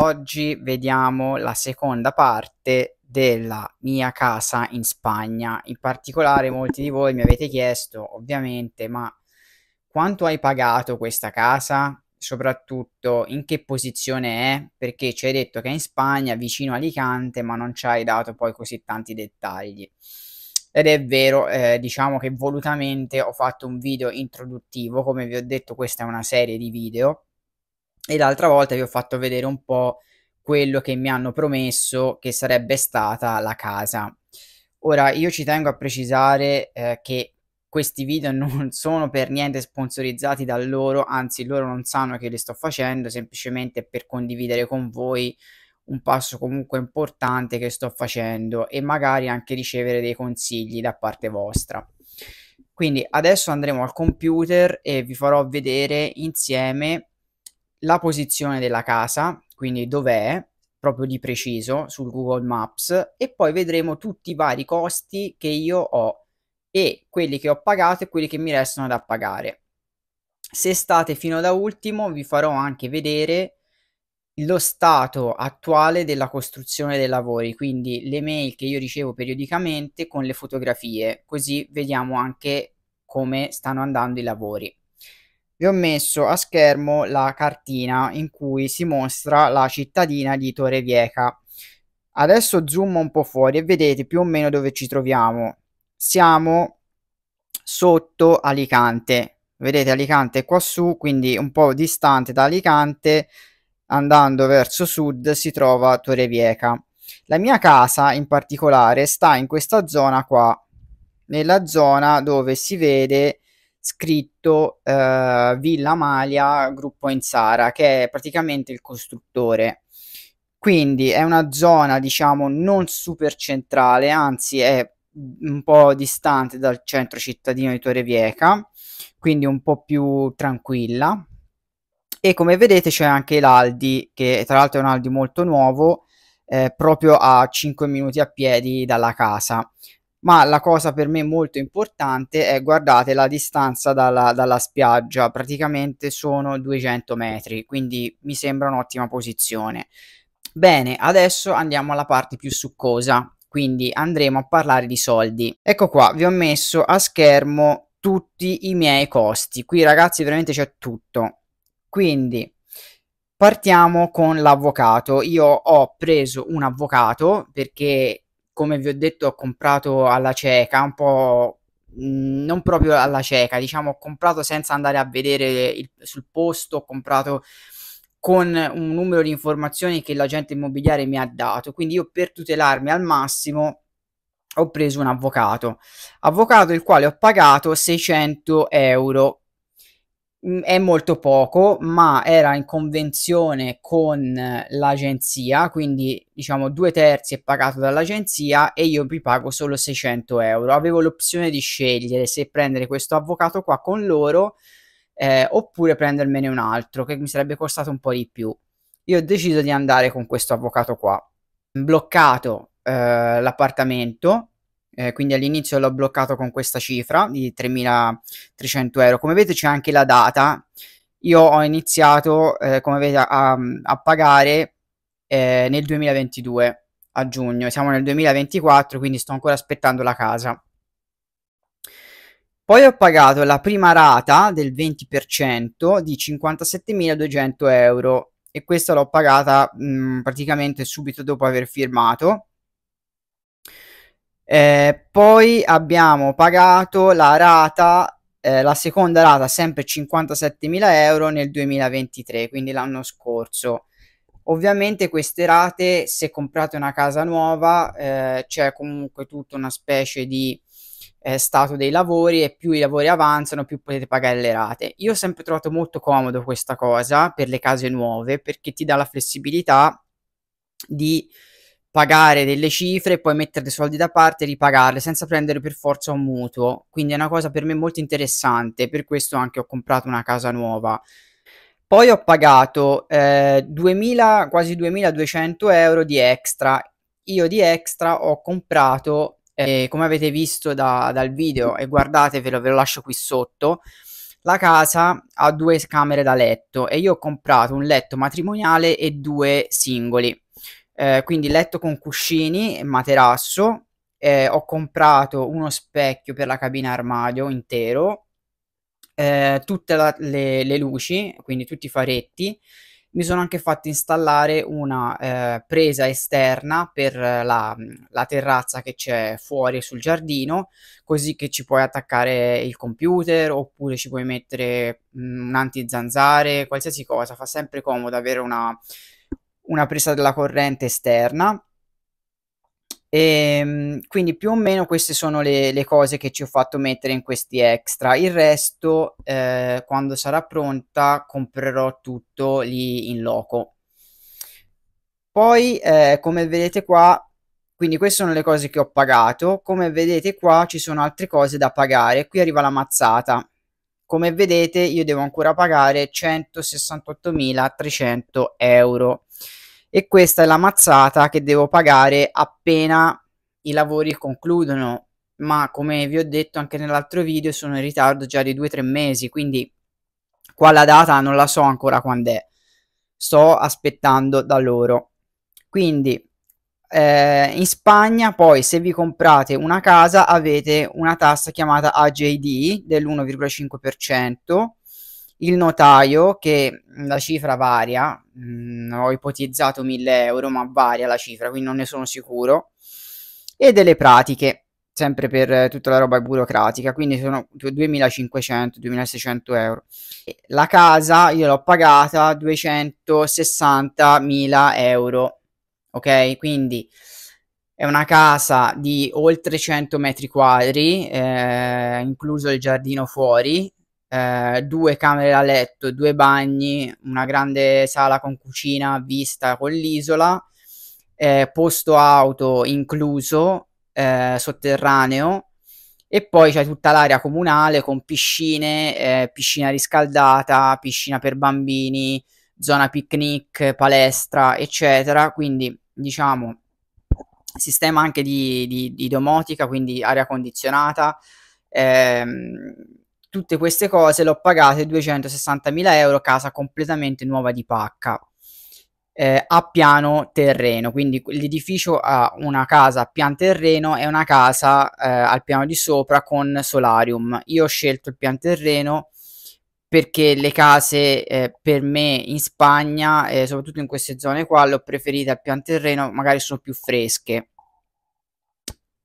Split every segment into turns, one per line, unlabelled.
Oggi vediamo la seconda parte della mia casa in Spagna. In particolare molti di voi mi avete chiesto, ovviamente, ma quanto hai pagato questa casa? Soprattutto in che posizione è? Perché ci hai detto che è in Spagna, vicino Alicante, ma non ci hai dato poi così tanti dettagli. Ed è vero, eh, diciamo che volutamente ho fatto un video introduttivo, come vi ho detto questa è una serie di video e l'altra volta vi ho fatto vedere un po' quello che mi hanno promesso che sarebbe stata la casa. Ora io ci tengo a precisare eh, che questi video non sono per niente sponsorizzati da loro, anzi loro non sanno che li sto facendo, semplicemente per condividere con voi un passo comunque importante che sto facendo e magari anche ricevere dei consigli da parte vostra. Quindi adesso andremo al computer e vi farò vedere insieme la posizione della casa, quindi dov'è, proprio di preciso sul Google Maps e poi vedremo tutti i vari costi che io ho e quelli che ho pagato e quelli che mi restano da pagare. Se state fino da ultimo vi farò anche vedere lo stato attuale della costruzione dei lavori, quindi le mail che io ricevo periodicamente con le fotografie, così vediamo anche come stanno andando i lavori vi ho messo a schermo la cartina in cui si mostra la cittadina di Torrevieca. Adesso zoom un po' fuori e vedete più o meno dove ci troviamo. Siamo sotto Alicante. Vedete Alicante qua su, quindi un po' distante da Alicante, andando verso sud si trova Torrevieca. La mia casa in particolare sta in questa zona qua, nella zona dove si vede scritto eh, Villa Malia Gruppo Insara, che è praticamente il costruttore. Quindi è una zona, diciamo, non super centrale, anzi è un po' distante dal centro cittadino di Torre Vieca, quindi un po' più tranquilla. E come vedete c'è anche l'Aldi, che tra l'altro è un Aldi molto nuovo, eh, proprio a 5 minuti a piedi dalla casa ma la cosa per me molto importante è guardate la distanza dalla, dalla spiaggia, praticamente sono 200 metri, quindi mi sembra un'ottima posizione. Bene, adesso andiamo alla parte più succosa, quindi andremo a parlare di soldi. Ecco qua, vi ho messo a schermo tutti i miei costi. Qui ragazzi veramente c'è tutto. Quindi partiamo con l'avvocato. Io ho preso un avvocato perché come vi ho detto ho comprato alla cieca, un po' mh, mm, non proprio alla cieca, diciamo ho comprato senza andare a vedere il, sul posto, ho comprato con un numero di informazioni che l'agente immobiliare mi ha dato, quindi io per tutelarmi al massimo ho preso un avvocato, avvocato il quale ho pagato 600 euro Mm, è molto poco, ma era in convenzione con eh, l'agenzia, quindi diciamo due terzi è pagato dall'agenzia e io vi pago solo 600 euro. Avevo l'opzione di scegliere se prendere questo avvocato qua con loro eh, oppure prendermene un altro che mi sarebbe costato un po' di più. Io ho deciso di andare con questo avvocato qua, bloccato eh, l'appartamento eh, quindi all'inizio l'ho bloccato con questa cifra di 3.300 euro. Come vedete c'è anche la data, io ho iniziato eh, come vedete a, a pagare eh, nel 2022 a giugno, siamo nel 2024 quindi sto ancora aspettando la casa. Poi ho pagato la prima rata del 20% di 57.200 euro e questa l'ho pagata mh, mm, praticamente subito dopo aver firmato eh, poi abbiamo pagato la rata, eh, la seconda rata, sempre 57.000 euro nel 2023, quindi l'anno scorso. Ovviamente queste rate, se comprate una casa nuova, eh, c'è comunque tutta una specie di eh, stato dei lavori e più i lavori avanzano, più potete pagare le rate. Io ho sempre trovato molto comodo questa cosa per le case nuove perché ti dà la flessibilità di pagare delle cifre, e poi mettere dei soldi da parte e ripagarle senza prendere per forza un mutuo. Quindi è una cosa per me molto interessante, per questo anche ho comprato una casa nuova. Poi ho pagato eh, 2000, quasi 2200 euro di extra. Io di extra ho comprato, eh, come avete visto da, dal video, e guardatevelo, ve lo lascio qui sotto, la casa ha due camere da letto e io ho comprato un letto matrimoniale e due singoli eh, quindi letto con cuscini e materasso, eh, ho comprato uno specchio per la cabina armadio intero, eh, tutte la, le, le, luci, quindi tutti i faretti. Mi sono anche fatto installare una eh, presa esterna per la, la terrazza che c'è fuori sul giardino, così che ci puoi attaccare il computer oppure ci puoi mettere mm, un anti-zanzare, qualsiasi cosa. Fa sempre comodo avere una, una presa della corrente esterna. E, ehm, quindi più o meno queste sono le, le, cose che ci ho fatto mettere in questi extra. Il resto, eh, quando sarà pronta, comprerò tutto lì in loco. Poi, eh, come vedete qua, quindi queste sono le cose che ho pagato. Come vedete qua ci sono altre cose da pagare. Qui arriva la mazzata come vedete io devo ancora pagare 168.300 euro e questa è la mazzata che devo pagare appena i lavori concludono ma come vi ho detto anche nell'altro video sono in ritardo già di 2-3 mesi quindi qua la data non la so ancora quando è sto aspettando da loro quindi eh, in Spagna poi se vi comprate una casa avete una tassa chiamata AJD dell'1,5%, il notaio che la cifra varia, mh, ho ipotizzato 1000 euro ma varia la cifra quindi non ne sono sicuro, e delle pratiche sempre per tutta la roba burocratica, quindi sono 2500-2600 euro. La casa io l'ho pagata 260.000 euro ok? Quindi è una casa di oltre 100 metri quadri, eh, incluso il giardino fuori, eh, due camere da letto, due bagni, una grande sala con cucina vista con l'isola, eh, posto auto incluso, eh, sotterraneo, e poi c'è tutta l'area comunale con piscine, eh, piscina riscaldata, piscina per bambini, zona picnic, palestra, eccetera. Quindi diciamo sistema anche di, di, di domotica, quindi aria condizionata. Ehm, tutte queste cose le ho pagate 260.000 euro, casa completamente nuova di pacca. Eh, a piano terreno, quindi l'edificio ha una casa a pian terreno e una casa eh, al piano di sopra con solarium. Io ho scelto il pian terreno perché le case eh, per me in Spagna, eh, soprattutto in queste zone qua, le ho preferite al pian terreno, magari sono più fresche.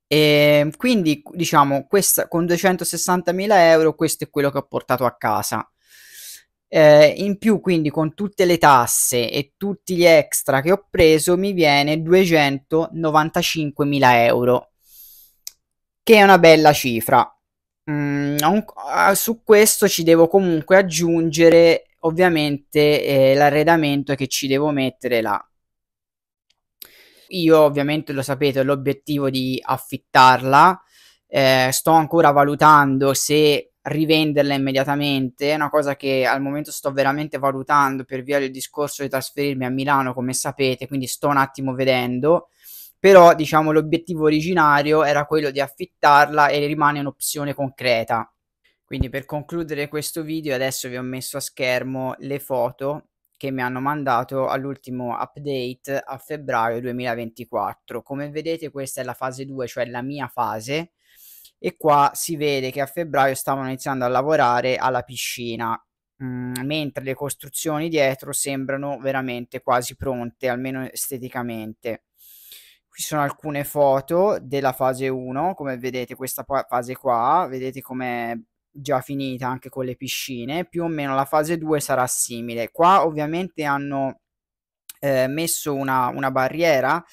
E ehm, quindi diciamo questa, con 260.000 euro questo è quello che ho portato a casa. Eh, in più quindi con tutte le tasse e tutti gli extra che ho preso mi viene 295.000 euro, che è una bella cifra. Mm, un, a, su questo ci devo comunque aggiungere ovviamente eh, l'arredamento che ci devo mettere là. Io ovviamente lo sapete, ho l'obiettivo di affittarla, eh, sto ancora valutando se rivenderla immediatamente, è una cosa che al momento sto veramente valutando per via del discorso di trasferirmi a Milano come sapete, quindi sto un attimo vedendo però diciamo l'obiettivo originario era quello di affittarla e rimane un'opzione concreta. Quindi per concludere questo video adesso vi ho messo a schermo le foto che mi hanno mandato all'ultimo update a febbraio 2024. Come vedete questa è la fase 2, cioè la mia fase e qua si vede che a febbraio stavano iniziando a lavorare alla piscina, mm, mentre le costruzioni dietro sembrano veramente quasi pronte, almeno esteticamente. Qui sono alcune foto della fase 1, come vedete questa fase qua, vedete com'è già finita anche con le piscine, più o meno la fase 2 sarà simile. Qua ovviamente hanno eh, messo una, una barriera,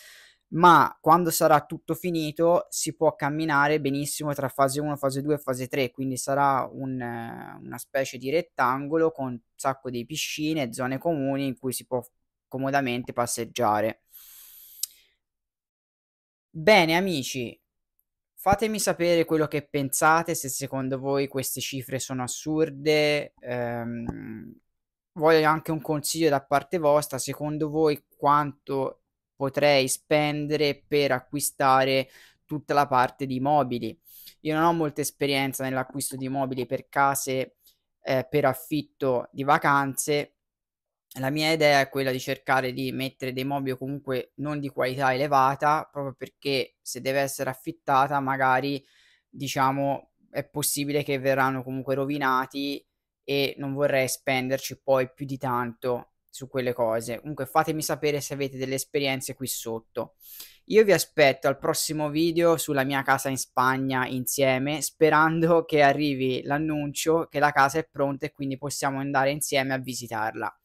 ma quando sarà tutto finito si può camminare benissimo tra fase 1, fase 2 e fase 3, quindi sarà un, una specie di rettangolo con un sacco di piscine, zone comuni in cui si può comodamente passeggiare. Bene amici, fatemi sapere quello che pensate, se secondo voi queste cifre sono assurde. Ehm, voglio anche un consiglio da parte vostra, secondo voi quanto potrei spendere per acquistare tutta la parte di mobili? Io non ho molta esperienza nell'acquisto di mobili per case eh, per affitto di vacanze la mia idea è quella di cercare di mettere dei mobili comunque non di qualità elevata, proprio perché se deve essere affittata, magari diciamo è possibile che verranno comunque rovinati e non vorrei spenderci poi più di tanto su quelle cose. Comunque fatemi sapere se avete delle esperienze qui sotto. Io vi aspetto al prossimo video sulla mia casa in Spagna insieme, sperando che arrivi l'annuncio che la casa è pronta e quindi possiamo andare insieme a visitarla.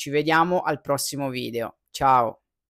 Ci vediamo al prossimo video. Ciao!